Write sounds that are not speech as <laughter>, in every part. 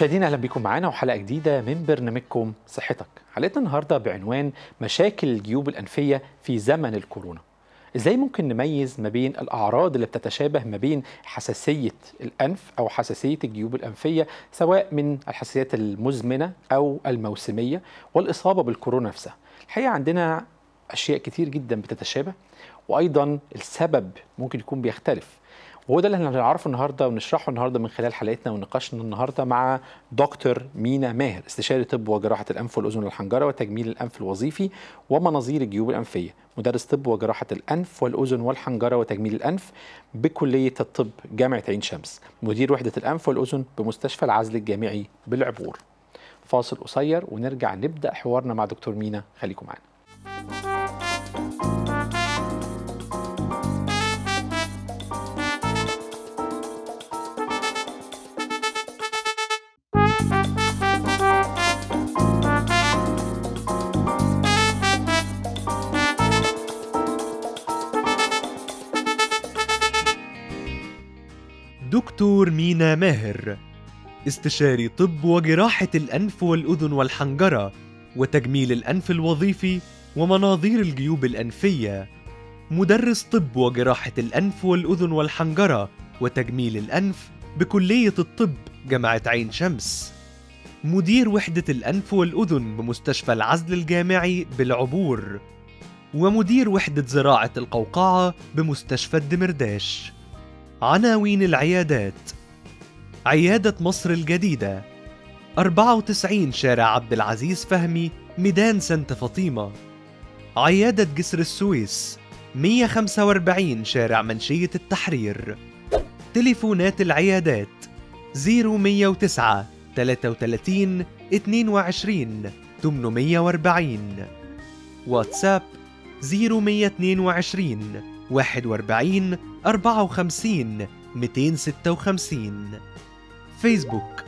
مشاهدينا اهلا بكم معانا وحلقه جديده من برنامجكم صحتك حلقتنا النهارده بعنوان مشاكل الجيوب الانفيه في زمن الكورونا ازاي ممكن نميز ما بين الاعراض اللي بتتشابه ما بين حساسيه الانف او حساسيه الجيوب الانفيه سواء من الحساسيات المزمنه او الموسميه والاصابه بالكورونا نفسها الحقيقه عندنا اشياء كتير جدا بتتشابه وايضا السبب ممكن يكون بيختلف وهو ده اللي احنا هنعرفه النهارده ونشرحه النهارده من خلال حلقتنا ونقاشنا النهارده مع دكتور مينا ماهر استشاري طب وجراحه الانف والاذن والحنجره وتجميل الانف الوظيفي ومناظير الجيوب الانفيه مدرس طب وجراحه الانف والاذن والحنجره وتجميل الانف بكليه الطب جامعه عين شمس مدير وحده الانف والاذن بمستشفى العزل الجامعي بالعبور فاصل قصير ونرجع نبدا حوارنا مع دكتور مينا خليكم معانا دكتور مينا ماهر استشاري طب وجراحة الأنف والأذن والحنجرة وتجميل الأنف الوظيفي ومناظير الجيوب الأنفية مدرس طب وجراحة الأنف والأذن والحنجرة وتجميل الأنف بكلية الطب جامعة عين شمس مدير وحدة الأنف والأذن بمستشفى العزل الجامعي بالعبور ومدير وحدة زراعة القوقعة بمستشفى الدمرداش عناوين العيادات عيادة مصر الجديدة 94 شارع عبد العزيز فهمي ميدان سانت فاطمة عيادة جسر السويس 145 شارع منشية التحرير تليفونات العيادات 0109 33 22 840 واتساب 0122 41 54 256 فيسبوك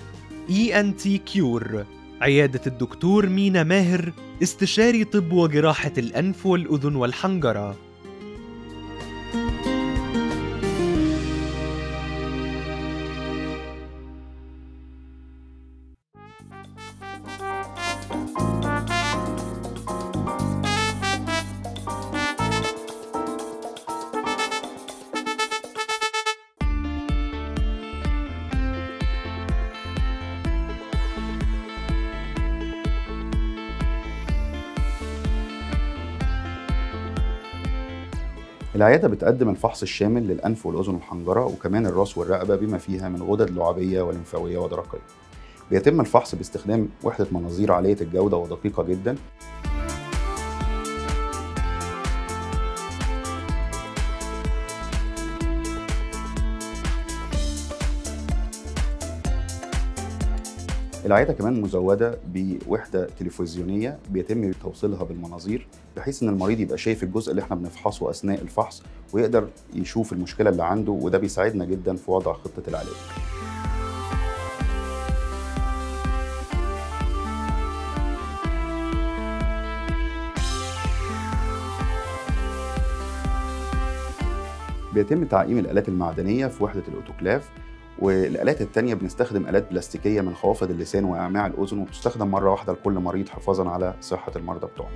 اي ان تي كيور عيادة الدكتور مينا ماهر استشاري طب وجراحة الأنف والأذن والحنجرة العيادة بتقدم الفحص الشامل للأنف والأذن والحنجرة وكمان الراس والرقبة بما فيها من غدد لعابية ولمفاوية ودرقية. بيتم الفحص باستخدام وحدة مناظير عالية الجودة ودقيقة جدا العيادة كمان مزودة بوحدة تلفزيونية بيتم توصيلها بالمناظير بحيث إن المريض يبقى شايف الجزء اللي إحنا بنفحصه أثناء الفحص ويقدر يشوف المشكلة اللي عنده وده بيساعدنا جدا في وضع خطة العلاج. بيتم تعقيم الآلات المعدنية في وحدة الأوتوكلاف والآلات التانية بنستخدم آلات بلاستيكية من خوافض اللسان واعماع الأذن وبتستخدم مرة واحدة لكل مريض حفاظا على صحة المرضى بتوعه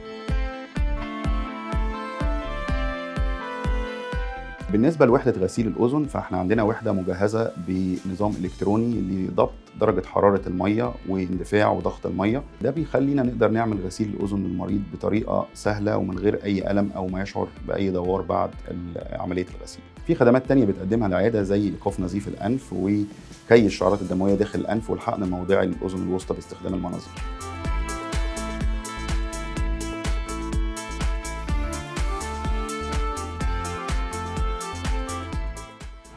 بالنسبه لوحده غسيل الاذن فاحنا عندنا وحده مجهزه بنظام الكتروني لضبط درجه حراره الميه واندفاع وضغط الميه ده بيخلينا نقدر نعمل غسيل الاذن للمريض بطريقه سهله ومن غير اي الم او ما يشعر باي دوار بعد عمليه الغسيل في خدمات تانية بتقدمها العياده زي ايقاف نزيف الانف وكي الشعرات الدمويه داخل الانف والحقن موضعي للاذن الوسطى باستخدام المناظير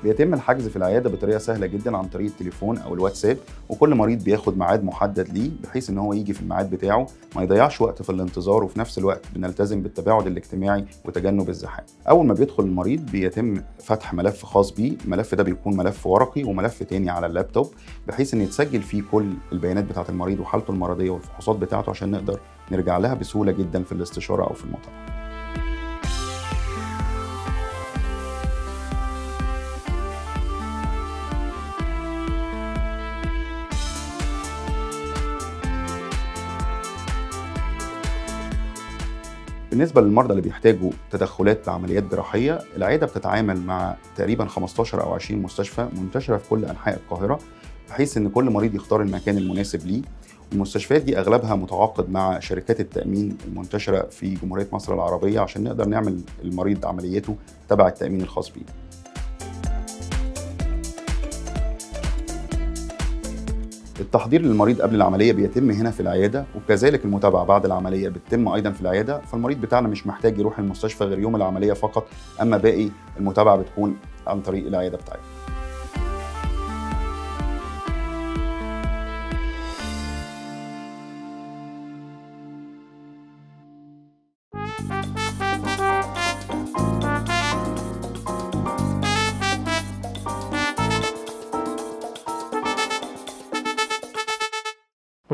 بيتم الحجز في العياده بطريقه سهله جدا عن طريق التليفون او الواتساب وكل مريض بياخد ميعاد محدد ليه بحيث ان هو يجي في الميعاد بتاعه ما يضيعش وقت في الانتظار وفي نفس الوقت بنلتزم بالتباعد الاجتماعي وتجنب الزحام اول ما بيدخل المريض بيتم فتح ملف خاص بيه الملف ده بيكون ملف ورقي وملف تاني على اللابتوب بحيث ان يتسجل فيه كل البيانات بتاعه المريض وحالته المرضيه والفحوصات بتاعته عشان نقدر نرجع لها بسهوله جدا في الاستشاره او في المطعم بالنسبه للمرضى اللي بيحتاجوا تدخلات لعمليات جراحيه العياده بتتعامل مع تقريبا 15 او 20 مستشفى منتشره في كل انحاء القاهره بحيث ان كل مريض يختار المكان المناسب ليه المستشفيات دي اغلبها متعاقد مع شركات التامين المنتشره في جمهوريه مصر العربيه عشان نقدر نعمل المريض عملياته تبع التامين الخاص بيه التحضير للمريض قبل العمليه بيتم هنا في العياده وكذلك المتابعه بعد العمليه بتتم ايضا في العياده فالمريض بتاعنا مش محتاج يروح المستشفى غير يوم العمليه فقط اما باقي المتابعه بتكون عن طريق العياده بتاعتنا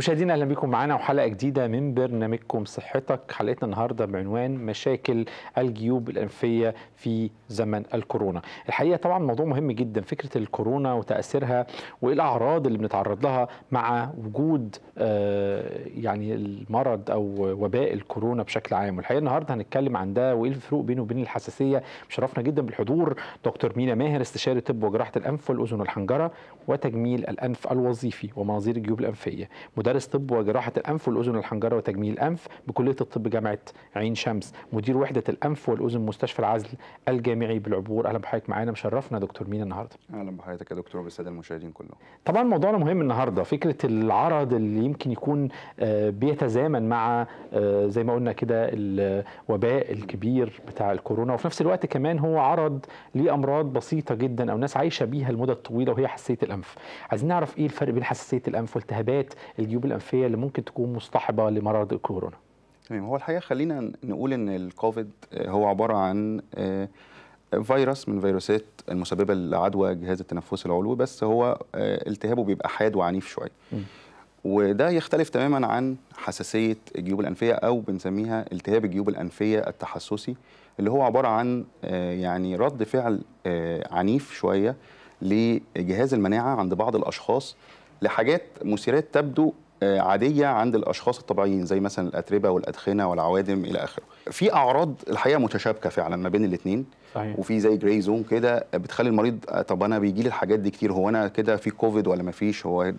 مشاهدينا اهلا بكم معانا وحلقه جديده من برنامجكم صحتك حلقتنا النهارده بعنوان مشاكل الجيوب الانفيه في زمن الكورونا الحقيقه طبعا موضوع مهم جدا فكره الكورونا وتاثيرها وايه الاعراض اللي بنتعرض لها مع وجود آه، يعني المرض او وباء الكورونا بشكل عام والحقيقه النهارده هنتكلم عن ده وايه الفروق بينه وبين الحساسيه مشرفنا جدا بالحضور دكتور مينا ماهر استشاري طب وجراحه الانف والاذن والحنجره وتجميل الانف الوظيفي ومناظير الجيوب الانفيه مدرس طب وجراحه الانف والاذن الحنجره وتجميل الانف بكليه الطب جامعه عين شمس مدير وحده الانف والاذن مستشفى العزل الجامعي بالعبور اهلا بحضرتك معانا مشرفنا دكتور مين النهارده اهلا بحضرتك يا دكتور وبالساده المشاهدين كلهم طبعا موضوعنا مهم النهارده فكره العرض اللي يمكن يكون آه، بيتزامن مع آه، زي ما قلنا كده الوباء الكبير بتاع الكورونا وفي نفس الوقت كمان هو عرض لامراض بسيطه جدا او ناس عايشه بيها المده الطويله وهي حساسيه الانف عايزين نعرف ايه الفرق بين حساسيه الانف والتهابات الجيوب الانفيه اللي ممكن تكون مصطحبه لمرض الكورونا تمام هو الحقيقه خلينا نقول ان الكوفيد آه، هو عباره عن آه، فيروس من فيروسات المسببه لعدوى جهاز التنفس العلوي بس هو آه، التهابه بيبقى حاد وعنيف شويه وده يختلف تماما عن حساسيه الجيوب الانفيه او بنسميها التهاب الجيوب الانفيه التحسسي اللي هو عباره عن يعني رد فعل عنيف شويه لجهاز المناعه عند بعض الاشخاص لحاجات مثيرات تبدو آه، عاديه عند الاشخاص الطبيعيين زي مثلا الاتربه والادخنه والعوادم الى اخره في اعراض الحقيقه متشابكه فعلا ما بين الاثنين صحيح. وفي زي جراي زون كده بتخلي المريض آه، طب انا بيجي لي الحاجات دي كتير هو انا كده في كوفيد ولا ما فيش هو إيه؟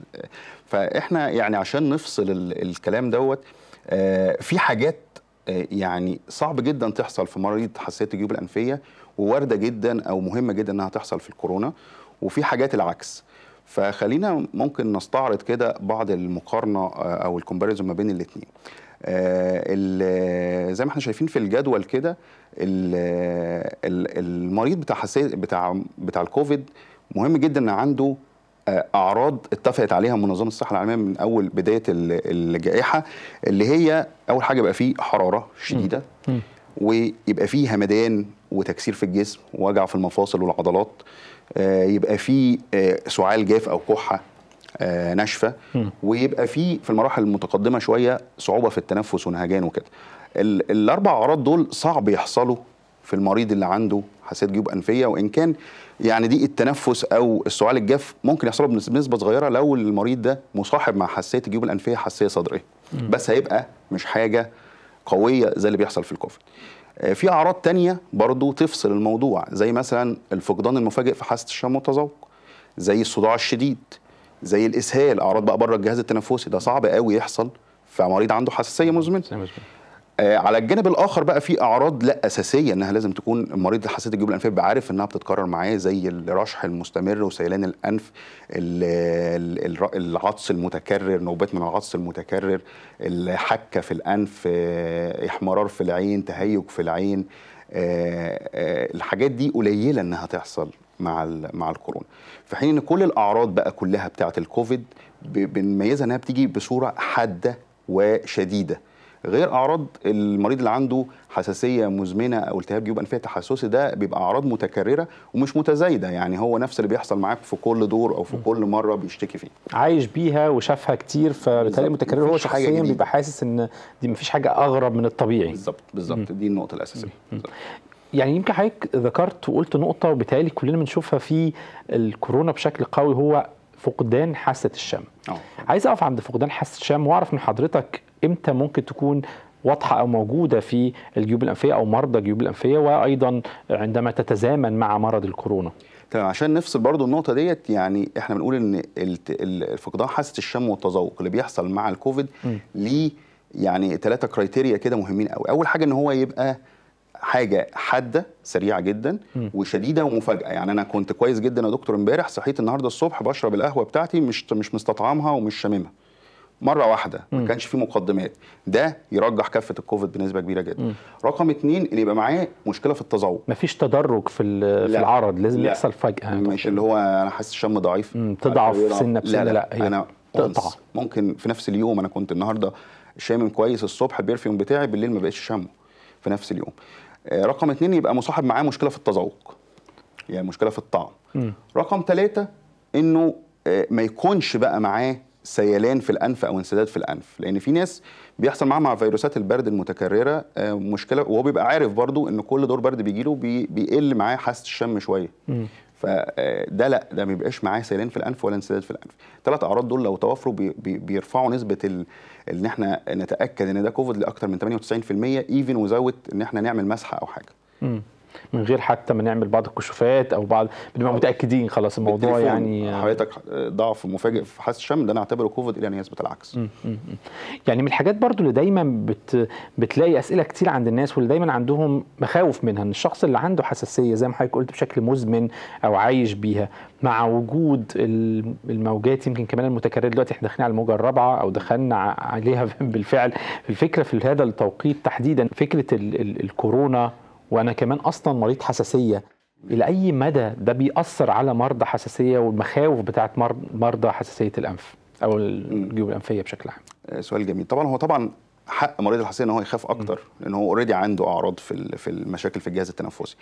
فاحنا يعني عشان نفصل الكلام دوت آه، في حاجات يعني صعب جدا تحصل في مريض حساسيه الجيوب الانفيه ووارده جدا او مهمه جدا انها تحصل في الكورونا وفي حاجات العكس فخلينا ممكن نستعرض كده بعض المقارنه آه، او الكومباريزون ما بين الاثنين آه، زي ما احنا شايفين في الجدول كده المريض بتاع بتاع بتاع الكوفيد مهم جدا ان عنده آه، اعراض اتفقت عليها منظمه الصحه العالميه من اول بدايه الجائحه اللي هي اول حاجه بقى فيه حراره شديده ويبقى فيه همدان وتكسير في الجسم ووجع في المفاصل والعضلات آه، يبقى في آه، سعال جاف او كحه آه، ناشفه ويبقى في في المراحل المتقدمه شويه صعوبه في التنفس ونهجان وكده الاربع اعراض دول صعب يحصلوا في المريض اللي عنده حساسيه جيوب انفيه وان كان يعني دي التنفس او السعال الجاف ممكن يحصل بنسبه صغيره لو المريض ده مصاحب مع حساسيه الجيوب الانفيه حساسيه صدريه بس هيبقى مش حاجه قويه زي اللي بيحصل في الكوفيد آه، في اعراض تانية برضو تفصل الموضوع زي مثلا الفقدان المفاجئ في حاسه الشم والتذوق زي الصداع الشديد زي الاسهال اعراض بقى بره الجهاز التنفسي ده صعب قوي يحصل في مريض عنده حساسيه مزمنه آه، على الجانب الاخر بقى في اعراض لا اساسيه انها لازم تكون المريض حساسيه الجيوب الانفيه بيبقى عارف انها بتتكرر معاه زي الرشح المستمر وسيلان الانف العطس المتكرر نوبات من العطس المتكرر الحكه في الانف آه، احمرار في العين تهيج في العين آه، الحاجات دي قليله انها تحصل مع مع الكورونا في حين ان كل الاعراض بقى كلها بتاعه الكوفيد بنميزها انها بتيجي بصوره حاده وشديده غير اعراض المريض اللي عنده حساسيه مزمنه او التهاب جيوب انفيه تحسسي ده بيبقى اعراض متكرره ومش متزايده يعني هو نفس اللي بيحصل معاك في كل دور او في كل مره بيشتكي فيه عايش بيها وشافها كتير فبالتالي متكرر هو شخصيا بيبقى حاسس ان دي مفيش حاجه اغرب من الطبيعي بالظبط بالظبط دي النقطه الاساسيه يعني يمكن حضرتك ذكرت وقلت نقطة وبالتالي كلنا بنشوفها في الكورونا بشكل قوي هو فقدان حاسه الشم أوه. عايز اقف عند فقدان حاسه الشم واعرف من حضرتك امتى ممكن تكون واضحه او موجوده في الجيوب الانفيه او مرضى الجيوب الانفيه وايضا عندما تتزامن مع مرض الكورونا تمام عشان نفصل برضو النقطه ديت يعني احنا بنقول ان فقدان حاسه الشم والتذوق اللي بيحصل مع الكوفيد ليه يعني ثلاثه كرايتيريا كده مهمين قوي اول حاجه ان هو يبقى حاجه حاده سريعه جدا وشديده ومفاجاه يعني انا كنت كويس جدا يا دكتور امبارح صحيت النهارده الصبح بشرب القهوه بتاعتي مش مش مستطعمها ومش شاممها مره واحده ما كانش في مقدمات ده يرجح كفه الكوفيد بنسبه كبيره جدا مم. رقم اتنين ان يبقى معاه مشكله في التذوق مفيش تدرج في, في العرض لازم لا. يحصل فجاه مش اللي هو انا حاسس الشم ضعيف تضعف سنه بسنه لا, لا, لا. هي. انا تقطع ممكن في نفس اليوم انا كنت النهارده شامم كويس الصبح بيرفيوم بتاعي بالليل ما بقتش شامه في نفس اليوم آه، رقم اثنين يبقى مصاحب معاه مشكله في التذوق يعني مشكله في الطعم م. رقم ثلاثه انه آه، ما يكونش بقى معاه سيلان في الانف او انسداد في الانف لان في ناس بيحصل معاها مع فيروسات البرد المتكرره آه، مشكله وهو بيبقى عارف برضو ان كل دور برد بيجيله بيقل معاه حاسه الشم شويه فده آه، لا ده ما بيبقاش معاه سيلان في الانف ولا انسداد في الانف الثلاث اعراض دول لو توفروا بي بي بيرفعوا نسبه ال... ان احنا نتاكد ان ده كوفيد لاكثر من 98% ايفن وزاوت ان احنا نعمل مسحه او حاجه م. من غير حتى ما نعمل بعض الكشوفات او بعض بنبقى متاكدين خلاص الموضوع يعني حضرتك ضعف مفاجئ في حاسه الشم ده انا اعتبره كوفيد الى ان يثبت العكس م -م. يعني من الحاجات برضو اللي دايما بت بتلاقي اسئله كتير عند الناس واللي دايما عندهم مخاوف منها ان الشخص اللي عنده حساسيه زي ما حضرتك قلت بشكل مزمن او عايش بيها مع وجود الموجات يمكن كمان المتكرره دلوقتي احنا داخلين على الموجه الرابعه او دخلنا عليها <laughs> بالفعل الفكره في هذا التوقيت تحديدا فكره الكورونا وانا كمان اصلا مريض حساسيه الى اي مدى ده بيأثر على مرضى حساسيه والمخاوف بتاعه مرضى حساسيه الانف او الجيوب الانفيه بشكل عام آه، سؤال جميل طبعا هو طبعا حق مريض الحساسيه ان هو يخاف اكتر لان هو اوريدي عنده اعراض في في المشاكل في الجهاز التنفسي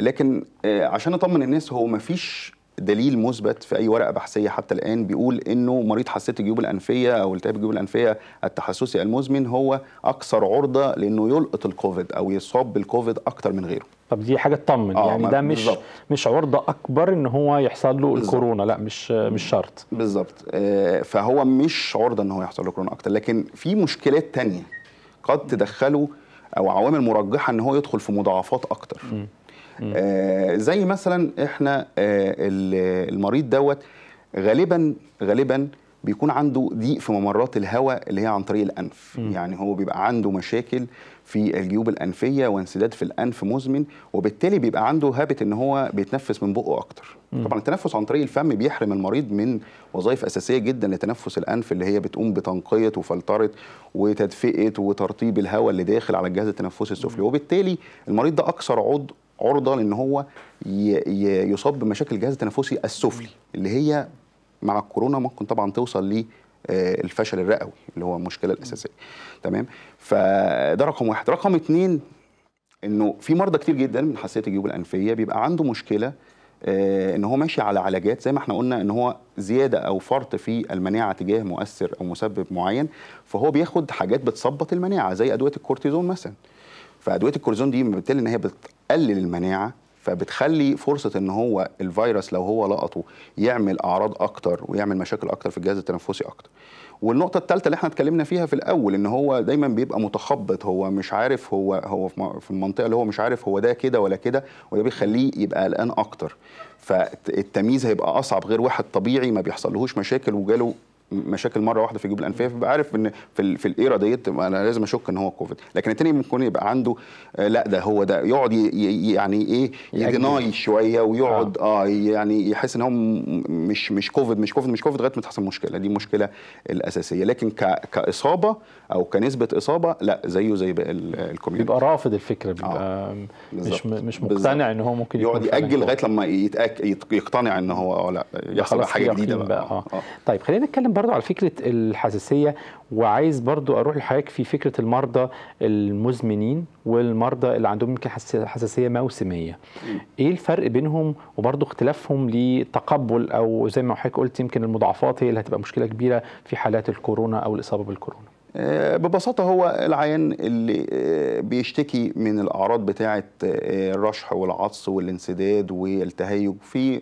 لكن آه، عشان اطمن الناس هو ما فيش دليل مثبت في اي ورقه بحثيه حتى الان بيقول انه مريض حساسيه الجيوب الانفيه او التهاب الجيوب الانفيه التحسسي المزمن هو اكثر عرضه لانه يلقط الكوفيد او يصاب بالكوفيد اكثر من غيره طب دي حاجه تطمن آه يعني ده مش بالزبط. مش عرضه اكبر ان هو يحصل له بالزبط. الكورونا لا مش مش شرط بالظبط آه، فهو مش عرضه ان هو يحصل له كورونا اكتر لكن في مشكلات تانية قد تدخله او عوامل مرجحه ان هو يدخل في مضاعفات اكتر م. آه، زي مثلا احنا آه، المريض دوت غالبا غالبا بيكون عنده ضيق في ممرات الهواء اللي هي عن طريق الانف م. يعني هو بيبقى عنده مشاكل في الجيوب الانفيه وانسداد في الانف مزمن وبالتالي بيبقى عنده هابت ان هو بيتنفس من بقه اكتر م. طبعا التنفس عن طريق الفم بيحرم المريض من وظائف اساسيه جدا لتنفس الانف اللي هي بتقوم بتنقيه وفلتره وتدفئه وترطيب الهواء اللي داخل على الجهاز التنفسي السفلي وبالتالي المريض ده اكثر عضو عرضه لان هو يصاب بمشاكل الجهاز التنفسي السفلي اللي هي مع الكورونا ممكن طبعا توصل للفشل آه، الرئوي اللي هو المشكله الاساسيه تمام فده رقم واحد رقم اثنين انه في مرضى كتير جدا من حساسيه الجيوب الانفيه بيبقى عنده مشكله آه، ان هو ماشي على علاجات زي ما احنا قلنا ان هو زياده او فرط في المناعه تجاه مؤثر او مسبب معين فهو بياخد حاجات بتثبط المناعه زي ادويه الكورتيزون مثلا فادويه الكورتيزون دي بالتالي ان هي بتقلل المناعه فبتخلي فرصه ان هو الفيروس لو هو لقطه يعمل اعراض اكتر ويعمل مشاكل اكتر في الجهاز التنفسي اكتر والنقطة الثالثة اللي احنا اتكلمنا فيها في الأول إن هو دايما بيبقى متخبط هو مش عارف هو هو في المنطقة اللي هو مش عارف هو ده كده ولا كده وده بيخليه يبقى قلقان أكتر فالتمييز هيبقى أصعب غير واحد طبيعي ما بيحصلهوش مشاكل وجاله مشاكل مره واحده في جيوب الانفيه فبقى عارف ان في, في الايرا ديت انا لازم اشك ان هو كوفيد لكن التاني ممكن يبقى عنده آه، لا ده هو ده يقعد يعني ايه يدناي شويه ويقعد آه. اه يعني يحس ان هو مش مش كوفيد مش كوفيد مش كوفيد لغايه ما تحصل مشكله دي المشكله الاساسيه لكن كاصابه او كنسبه اصابه لا زيه زي باقي الكوميونتي بيبقى رافض الفكره بيبقى آه. مش مش مقتنع ان هو ممكن يقعد ياجل لغايه لما يتأك... يقتنع ان هو آه، لا يحصل حاجه جديده بقى, بقى. آه. آه. طيب خلينا نتكلم برضو على فكرة الحساسية وعايز برضو أروح لحضرتك في فكرة المرضى المزمنين والمرضى اللي عندهم يمكن حساسية موسمية إيه الفرق بينهم وبرضو اختلافهم لتقبل أو زي ما حضرتك قلت يمكن المضاعفات هي اللي هتبقى مشكلة كبيرة في حالات الكورونا أو الإصابة بالكورونا آه، ببساطة هو العيان اللي آه، بيشتكي من الأعراض بتاعة آه، الرشح والعطس والانسداد والتهيج في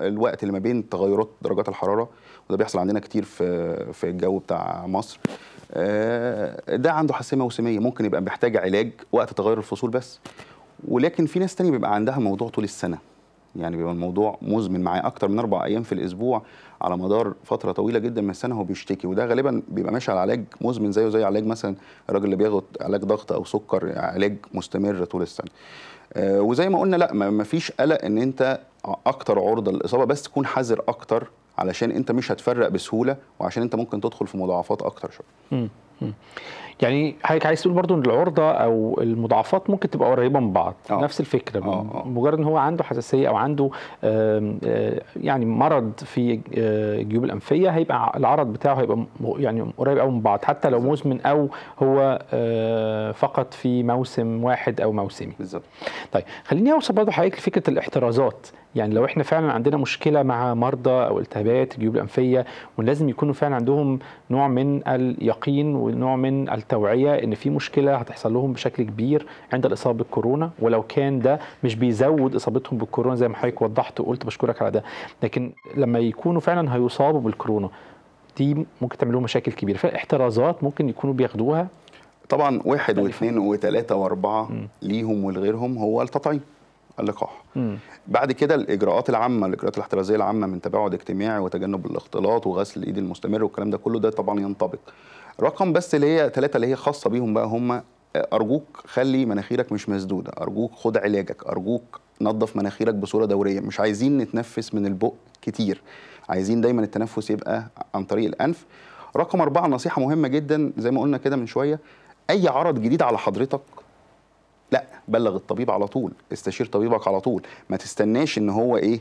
الوقت اللي ما بين تغيرات درجات الحرارة وده بيحصل عندنا كتير في في الجو بتاع مصر آه، ده عنده حساسيه موسميه ممكن يبقى محتاج علاج وقت تغير الفصول بس ولكن في ناس تانية بيبقى عندها موضوع طول السنه يعني بيبقى الموضوع مزمن معاه اكتر من اربع ايام في الاسبوع على مدار فتره طويله جدا من السنه هو بيشتكي وده غالبا بيبقى ماشي على علاج مزمن زيه زي علاج مثلا الراجل اللي بياخد علاج ضغط او سكر علاج مستمر طول السنه آه، وزي ما قلنا لا ما فيش قلق ان انت اكتر عرضه للاصابه بس تكون حذر اكتر علشان انت مش هتفرق بسهوله وعشان انت ممكن تدخل في مضاعفات اكتر شويه يعني حضرتك عايز تقول برضو ان العرضه او المضاعفات ممكن تبقى قريبه من بعض أوه. نفس الفكره أوه. أوه. مجرد ان هو عنده حساسيه او عنده يعني مرض في الجيوب الانفيه هيبقى العرض بتاعه هيبقى يعني قريب قوي من بعض حتى لو مزمن او هو فقط في موسم واحد او موسمي بالظبط طيب خليني اوصل برضو حضرتك لفكره الاحترازات يعني لو احنا فعلا عندنا مشكله مع مرضى او التهابات الجيوب الانفيه ولازم يكونوا فعلا عندهم نوع من اليقين ونوع من توعيه ان في مشكله هتحصل لهم بشكل كبير عند الاصابه بالكورونا ولو كان ده مش بيزود اصابتهم بالكورونا زي ما حضرتك وضحت وقلت بشكرك على ده لكن لما يكونوا فعلا هيصابوا بالكورونا دي ممكن تعمل لهم مشاكل كبيره فاحترازات ممكن يكونوا بياخدوها طبعا واحد واثنين وثلاثه واربعه م. ليهم ولغيرهم هو التطعيم اللقاح بعد كده الاجراءات العامه الاجراءات الاحترازيه العامه من تباعد اجتماعي وتجنب الاختلاط وغسل الايد المستمر والكلام ده كله ده طبعا ينطبق رقم بس اللي هي ثلاثه اللي هي خاصه بيهم بقى هم ارجوك خلي مناخيرك مش مسدوده ارجوك خد علاجك ارجوك نظف مناخيرك بصوره دوريه مش عايزين نتنفس من البق كتير عايزين دايما التنفس يبقى عن طريق الانف رقم أربعة نصيحة مهمة جدا زي ما قلنا كده من شوية أي عرض جديد على حضرتك لا بلغ الطبيب على طول استشير طبيبك على طول ما تستناش ان هو ايه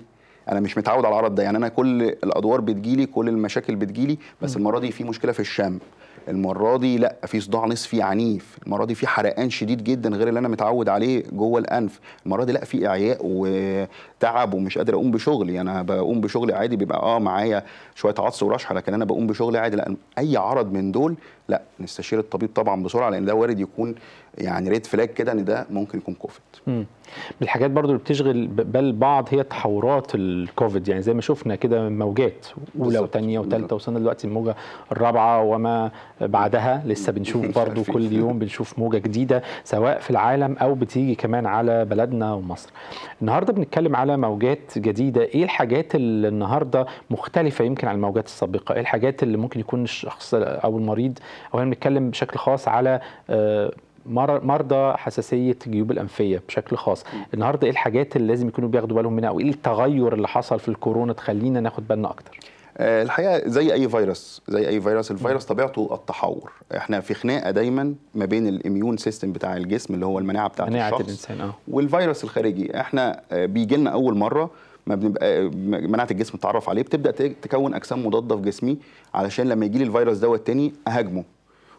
انا مش متعود على العرض ده يعني انا كل الادوار بتجيلي كل المشاكل بتجيلي بس المره دي في مشكله في الشم المره دي لا في صداع نصفي عنيف المره دي في حرقان شديد جدا غير اللي انا متعود عليه جوه الانف المره دي لا في اعياء وتعب ومش قادر اقوم بشغلي يعني انا بقوم بشغلي عادي بيبقى اه معايا شويه عطس ورشحه لكن انا بقوم بشغلي عادي لا اي عرض من دول لا نستشير الطبيب طبعا بسرعه لان ده وارد يكون يعني ريد فلاج كده ان ده ممكن يكون كوفيد من الحاجات برضو اللي بتشغل بال بعض هي تحورات الكوفيد يعني زي ما شفنا كده موجات اولى وثانيه وثالثه وصلنا دلوقتي الموجه الرابعه وما بعدها لسه بنشوف <laughs> برضو كل يوم بنشوف موجه جديده سواء في العالم او بتيجي كمان على بلدنا ومصر النهارده بنتكلم على موجات جديده ايه الحاجات اللي النهارده مختلفه يمكن عن الموجات السابقه ايه الحاجات اللي ممكن يكون الشخص او المريض او بنتكلم بشكل خاص على آه، مرضى حساسيه الجيوب الانفيه بشكل خاص النهارده ايه الحاجات اللي لازم يكونوا بياخدوا بالهم منها او ايه التغير اللي حصل في الكورونا تخلينا ناخد بالنا اكتر آه، الحقيقه زي اي فيروس زي اي فيروس الفيروس طبيعته التحور احنا في خناقه دايما ما بين الاميون سيستم بتاع الجسم اللي هو المناعه بتاعه مناعة الشخص الإنسان. آه. والفيروس الخارجي احنا آه، بيجي لنا اول مره ما بنبقى آه، مناعه الجسم بتتعرف عليه بتبدا تكون اجسام مضاده في جسمي علشان لما يجي لي الفيروس دوت تاني اهاجمه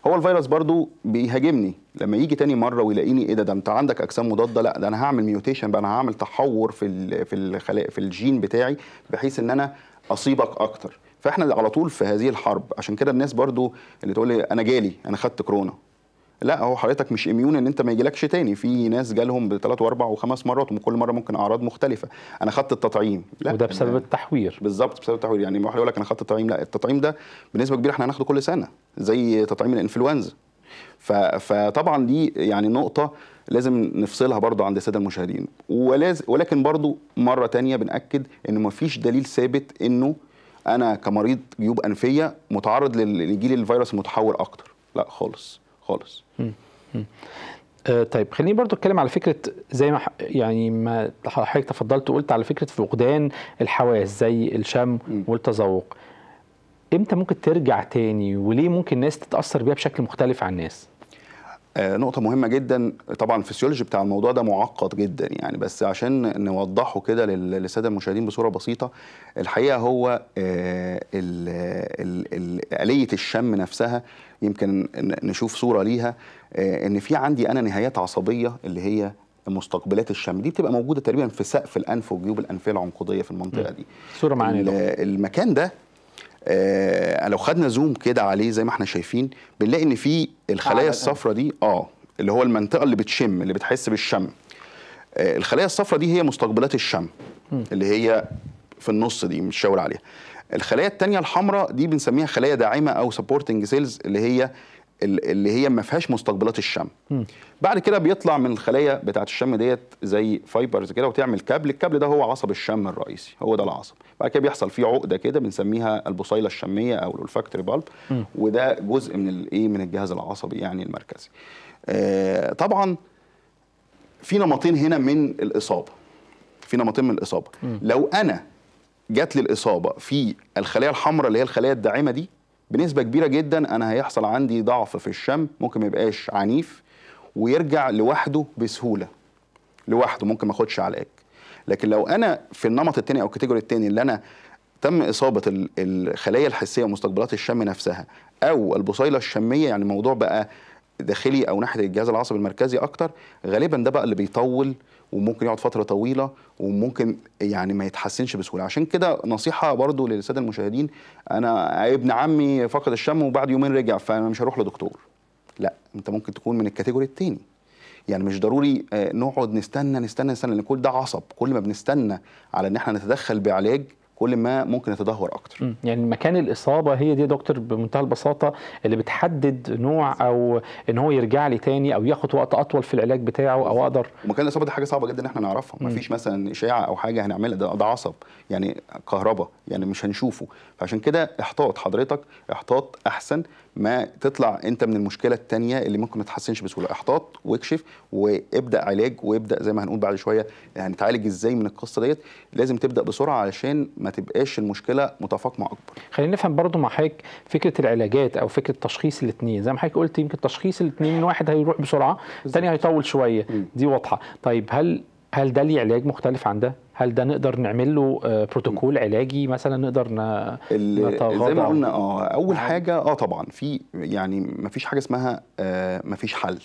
هو الفيروس برضو بيهاجمني لما يجي تاني مره ويلاقيني ايه ده ده انت عندك اجسام مضاده لا ده انا هعمل ميوتيشن بقى انا هعمل تحور في في الخلايا في الجين بتاعي بحيث ان انا اصيبك اكتر فاحنا على طول في هذه الحرب عشان كده الناس برضو اللي تقول لي انا جالي انا خدت كورونا لا هو حضرتك مش اميون ان انت ما يجيلكش تاني في ناس جالهم بثلاث واربع وخمس مرات وكل مره ممكن اعراض مختلفه انا خدت التطعيم لا وده بسبب التحوير بالظبط بسبب التحوير يعني واحد يقول لك انا خدت التطعيم لا التطعيم ده بنسبه كبيره احنا هناخده كل سنه زي تطعيم الانفلونزا فطبعا دي يعني نقطه لازم نفصلها برضو عند الساده المشاهدين ولكن برضو مره تانية بناكد ان مفيش دليل ثابت انه انا كمريض جيوب انفيه متعرض لجيل الفيروس المتحور اكتر لا خالص خالص آه، طيب خليني برضو اتكلم على فكره زي ما يعني ما حضرتك تفضلت وقلت على فكره فقدان الحواس زي الشم والتذوق امتى ممكن ترجع تاني وليه ممكن الناس تتاثر بيها بشكل مختلف عن الناس آه، نقطة مهمة جدا طبعا الفسيولوجي بتاع الموضوع ده معقد جدا يعني بس عشان نوضحه كده للسادة المشاهدين بصورة بسيطة الحقيقة هو آه، آلية الشم نفسها يمكن نشوف صورة ليها آه، ان في عندي انا نهايات عصبية اللي هي مستقبلات الشم دي بتبقى موجوده تقريبا في سقف الانف وجيوب الانفيه العنقوديه في المنطقه دي صوره معانا المكان ده آه لو خدنا زوم كده عليه زي ما احنا شايفين بنلاقي ان في الخلايا الصفراء دي اه اللي هو المنطقه اللي بتشم اللي بتحس بالشم آه الخلايا الصفراء دي هي مستقبلات الشم اللي هي في النص دي متشاور عليها الخلايا الثانيه الحمراء دي بنسميها خلايا داعمه او سبورتنج سيلز اللي هي اللي هي ما فيهاش مستقبلات الشم بعد كده بيطلع من الخلايا بتاعه الشم ديت زي فايبرز كده وتعمل كابل الكابل ده هو عصب الشم الرئيسي هو ده العصب بعد كده بيحصل فيه عقده كده بنسميها البصيله الشميه او الاولفاكتوري بالب وده جزء من الايه من الجهاز العصبي يعني المركزي آه طبعا في نمطين هنا من الاصابه في نمطين من الاصابه م. لو انا جات لي الاصابه في الخلايا الحمراء اللي هي الخلايا الداعمه دي بنسبه كبيره جدا انا هيحصل عندي ضعف في الشم ممكن ما يبقاش عنيف ويرجع لوحده بسهوله لوحده ممكن ما اخدش علاج لكن لو انا في النمط الثاني او الكاتيجوري الثاني اللي انا تم اصابه الخلايا الحسيه ومستقبلات الشم نفسها او البصيله الشميه يعني الموضوع بقى داخلي او ناحيه الجهاز العصبي المركزي اكتر غالبا ده بقى اللي بيطول وممكن يقعد فتره طويله وممكن يعني ما يتحسنش بسهوله عشان كده نصيحه برضو للساده المشاهدين انا ابن عمي فقد الشم وبعد يومين رجع فانا مش هروح لدكتور لا انت ممكن تكون من الكاتيجوري الثاني يعني مش ضروري آه، نقعد نستنى نستنى نستنى لان كل ده عصب كل ما بنستنى على ان احنا نتدخل بعلاج كل ما ممكن يتدهور اكتر يعني مكان الاصابه هي دي يا دكتور بمنتهى البساطه اللي بتحدد نوع او ان هو يرجع لي تاني او ياخد وقت اطول في العلاج بتاعه او اقدر مكان الاصابه دي حاجه صعبه جدا ان احنا نعرفها مفيش مثلا اشاعه او حاجه هنعملها ده, ده عصب يعني كهرباء يعني مش هنشوفه فعشان كده احتاط حضرتك احتاط احسن ما تطلع انت من المشكله الثانيه اللي ممكن ما تتحسنش بسهوله احتاط واكشف وابدا علاج وابدا زي ما هنقول بعد شويه هنتعالج يعني ازاي من القصه ديت لازم تبدا بسرعه علشان ما تبقاش المشكله متفاقمه اكبر خلينا نفهم برضو مع حضرتك فكره العلاجات او فكره تشخيص الاثنين زي ما حضرتك قلت يمكن تشخيص الاثنين واحد هيروح بسرعه الثاني هيطول شويه دي واضحه طيب هل هل ده ليه علاج مختلف عن ده؟ هل ده نقدر نعمل له آه، بروتوكول علاجي مثلا نقدر نتغاضى زي ما قلنا اه اول نعم. حاجه اه طبعا في يعني ما فيش حاجه اسمها آه ما فيش حل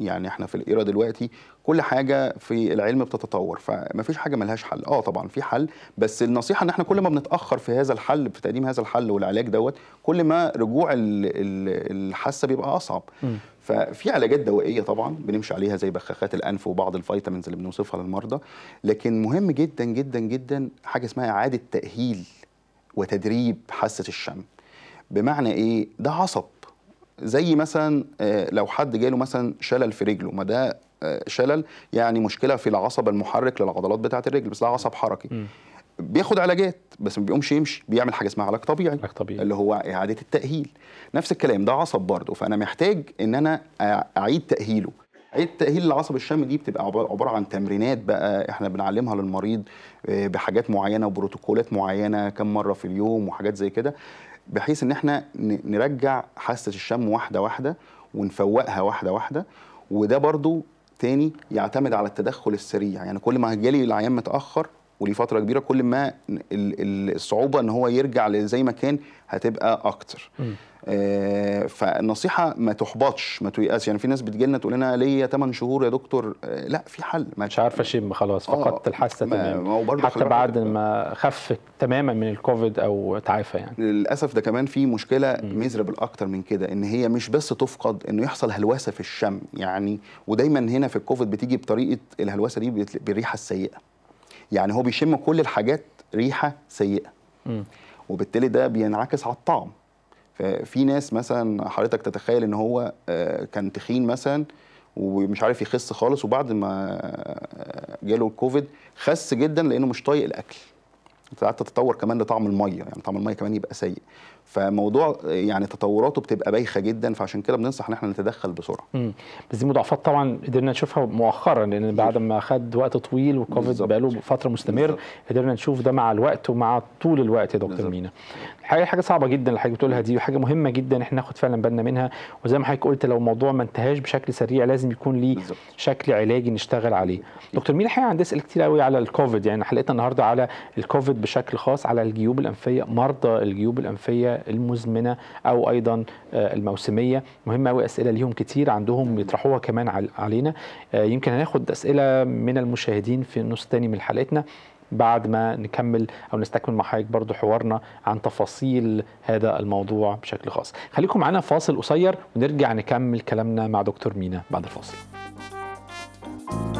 يعني احنا في الايرا دلوقتي كل حاجه في العلم بتتطور فما فيش حاجه ملهاش حل اه طبعا في حل بس النصيحه ان احنا كل ما بنتاخر في هذا الحل في تقديم هذا الحل والعلاج دوت كل ما رجوع الحاسه بيبقى اصعب م. ففي علاجات دوائيه طبعا بنمشي عليها زي بخاخات الانف وبعض الفيتامينز اللي بنوصفها للمرضى لكن مهم جدا جدا جدا حاجه اسمها اعاده تاهيل وتدريب حاسه الشم بمعنى ايه ده عصب زي مثلا آه، لو حد جاله مثلا شلل في رجله ما ده آه، شلل يعني مشكله في العصب المحرك للعضلات بتاعه الرجل بس ده عصب حركي م. بياخد علاجات بس ما بيقومش يمشي بيعمل حاجه اسمها علاج طبيعي علاج طبيعي اللي هو اعاده التاهيل نفس الكلام ده عصب برضه فانا محتاج ان انا اعيد تاهيله عيد تاهيل العصب الشامي دي بتبقى عباره عن تمرينات بقى احنا بنعلمها للمريض آه، بحاجات معينه وبروتوكولات معينه كم مره في اليوم وحاجات زي كده بحيث ان احنا نرجع حاسه الشم واحده واحده ونفوقها واحده واحده وده برضو تاني يعتمد على التدخل السريع يعني كل ما جالي العيان متاخر وليه فتره كبيره كل ما الصعوبه ان هو يرجع لزي ما كان هتبقى اكتر آه فالنصيحه ما تحبطش ما تيأس يعني في ناس بتجي لنا تقول لنا ليا 8 شهور يا دكتور آه لا في حل مش عارفه اشم خلاص آه، فقدت الحاسه تماما حتى بعد ما خف تماما من الكوفيد او تعافى يعني للاسف ده كمان في مشكله ميزربل اكتر من كده ان هي مش بس تفقد انه يحصل هلوسه في الشم يعني ودايما هنا في الكوفيد بتيجي بطريقه الهلوسه دي بالريحه السيئه يعني هو بيشم كل الحاجات ريحه سيئه م. وبالتالي ده بينعكس على الطعم ففي ناس مثلا حضرتك تتخيل ان هو آه، كان تخين مثلا ومش عارف يخس خالص وبعد ما آه، جاله الكوفيد خس جدا لانه مش طايق الاكل قعدت تتطور كمان لطعم الميه يعني طعم الميه كمان يبقى سيء فموضوع يعني تطوراته بتبقى بايخه جدا فعشان كده بننصح ان احنا نتدخل بسرعه. بس دي مضاعفات طبعا قدرنا نشوفها مؤخرا لان بعد ما خد وقت طويل والكوفيد له فتره مستمر قدرنا نشوف ده مع الوقت ومع طول الوقت يا دكتور مينا. حاجه حاجه صعبه جدا اللي حضرتك بتقولها دي وحاجه مهمه جدا احنا ناخد فعلا بالنا منها وزي ما حضرتك قلت لو الموضوع ما انتهاش بشكل سريع لازم يكون ليه شكل علاجي نشتغل عليه. دكتور مينا الحقيقه عندي اسئله كتير قوي على الكوفيد يعني حلقتنا النهارده على الكوفيد بشكل خاص على الجيوب الانفيه مرضى الجيوب الانفيه المزمنه او ايضا آه، الموسميه مهمه قوي اسئله ليهم كتير عندهم يطرحوها كمان علينا آه، يمكن هناخد اسئله من المشاهدين في النص الثاني من حلقتنا بعد ما نكمل او نستكمل مع حضرتك برضه حوارنا عن تفاصيل هذا الموضوع بشكل خاص خليكم معنا فاصل قصير ونرجع نكمل كلامنا مع دكتور مينا بعد الفاصل thank you